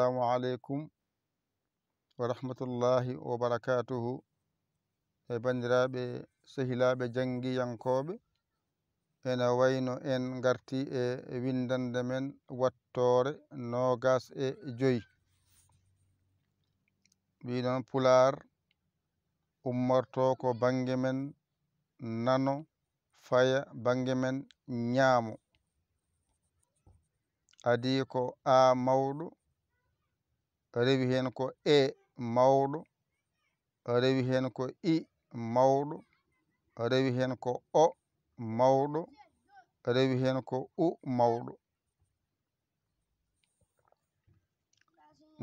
assalamu aleykum wa rahmatullahi wa barakatuhu e bandiraɓe sehilaɓe jangguiyankoɓe ene wayno en garti e windande men wattore nogas e joyi mbi noon pular ummorto ko bangue men nano faya bangue men ñaamo adi ko a mawɗo rewi hen ko e mawɗo rewi hen ko i mawɗo rewi hen ko o mawɗo rewi hen ko u mawɗo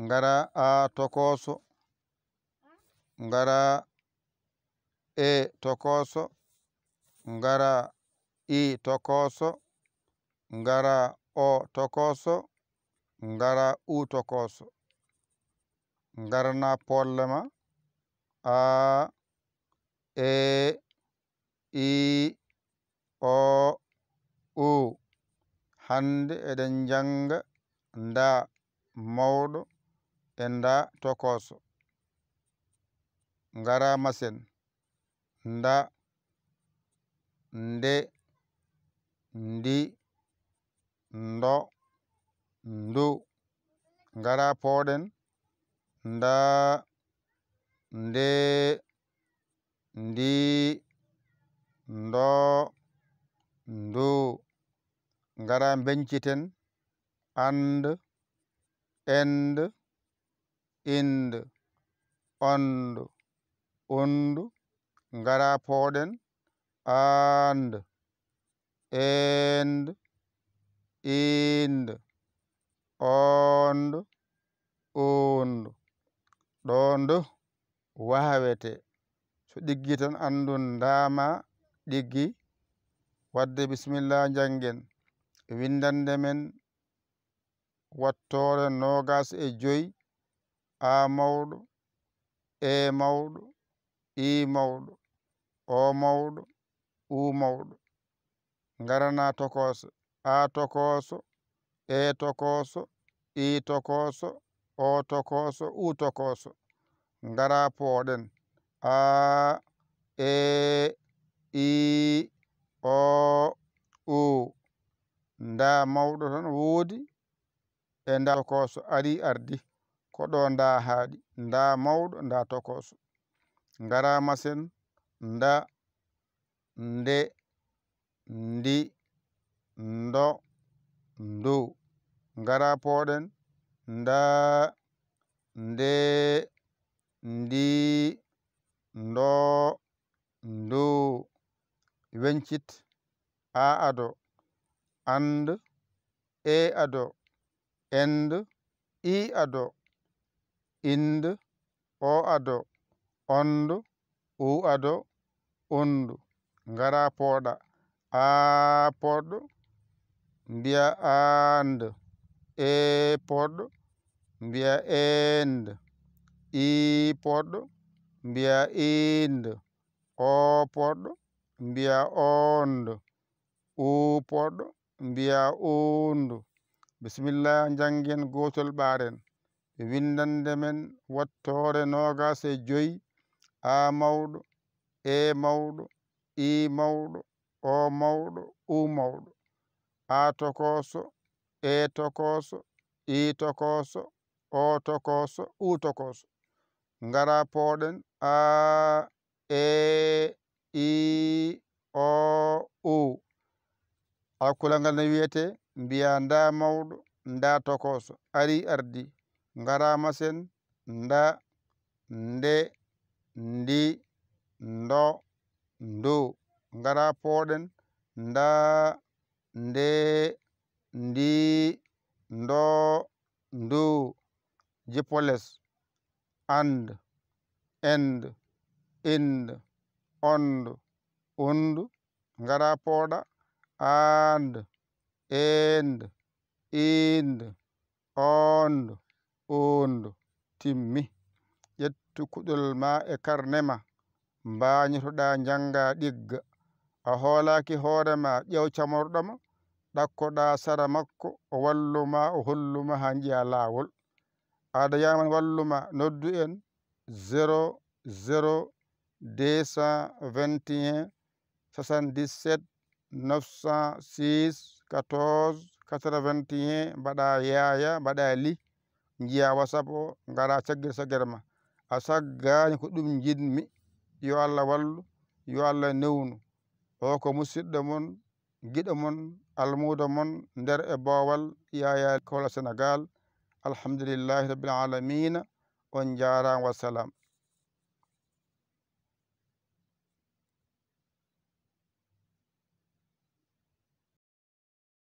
ngara a tokoso ngara e tokoso ngara i tokoso ngara o tokoso ngara u tokoso ngarna pollema a e i o u hande eɗen janga nda mawɗo e nda tokoso ngara masen nda nde ndi ndo ndu ngara poɗen n 나, 네, 니, 너, e ngara d ndo ndu i n benciten and, end, ind, ond, und, ngara p o d e n and, e n d ind, ond, ɗondu wawete so ɗiggi tan andun dama ɗiggi wadde bisimillah janggen windande men wattore nogas e joyi a mawɗo e mawɗo i mawɗo o mawɗo u mawɗo garana tokoso a tokoso e tokoso i tokoso o tokoso u tokoso ngara poden a e i o u nda mawɗo tan woodi e nda tokoso ari ardi koɗo nda haaɗi nda mawɗo nda tokoso ngara masen nda nde ndi ndo ndu ngara poɗen nda nde ndi ndo ndu wencit a ado and e ado end i ado ind o ado ond u ado undu ngara pooɗa a poɗɗo ndiya and e poɗɗo mbiya end i poɗɗo mbiya ind o poɗɗo mbiya ond u poɗɗo mbiya und bisimillah janngen gotol ɓaren ɓe windande men wattore nogas e joyi a mawɗo e mawɗo i mawɗo o mawɗo u mawɗo a tokoso e tokoso i tokoso o tokoso u tokoso ngara pooɗen a e i o u hakkullal ngal no wiyete mbiya nda mawɗo nda tokoso ari ardi ngara masen nda nde ndi ndo ndo ngara pooɗen nda nde ndi ndo ndo jipoles and end ind ond und ngara pooɗa and end ind ond und timmi ƴettu kuɗol ma e karnema mbañotoɗa janga ɗigga a hoolaki hoorema ƴew camorɗoma ɗakkoɗa sara makko o walluma o holluma ha jiya lawol haada yaman walluma noddu en 00221-77-906-14-81 mbaɗa yaya mbaɗa li jiya wasapp o gara caggel saggere ma a saggani ko ɗum jiɗmi yo allah wallu yo allah newnu o ko musidɗo mon giɗo mon almuda mon nder e bowal yaya kola sénégal الحمد لله رب العالمين ونجارا وسلام